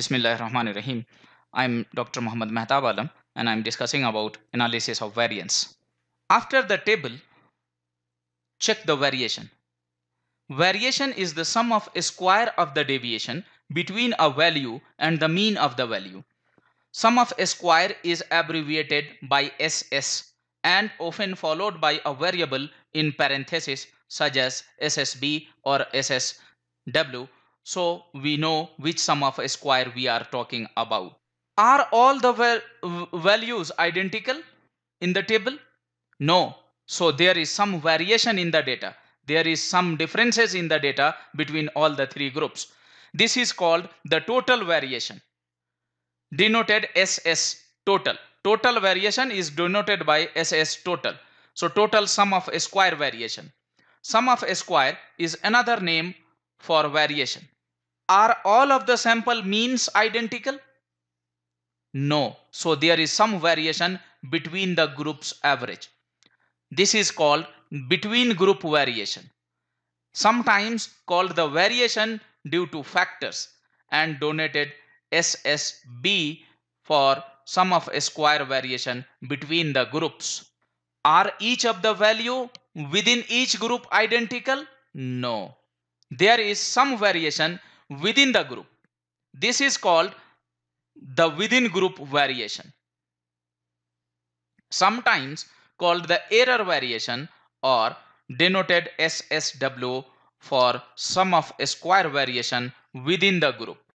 Bismillah Rahman Rahim. I'm Dr. Muhammad Mehtab Alam and I'm discussing about analysis of variance. After the table, check the variation. Variation is the sum of square of the deviation between a value and the mean of the value. Sum of square is abbreviated by SS and often followed by a variable in parenthesis, such as SSB or SSW so we know which sum of square we are talking about. Are all the values identical in the table? No. So there is some variation in the data. There is some differences in the data between all the three groups. This is called the total variation denoted SS total. Total variation is denoted by SS total. So total sum of square variation. Sum of square is another name for variation. Are all of the sample means identical? No. So there is some variation between the group's average. This is called between group variation. Sometimes called the variation due to factors and donated SSB for sum of square variation between the groups. Are each of the value within each group identical? No there is some variation within the group. This is called the within group variation. Sometimes called the error variation or denoted SSW for sum of square variation within the group.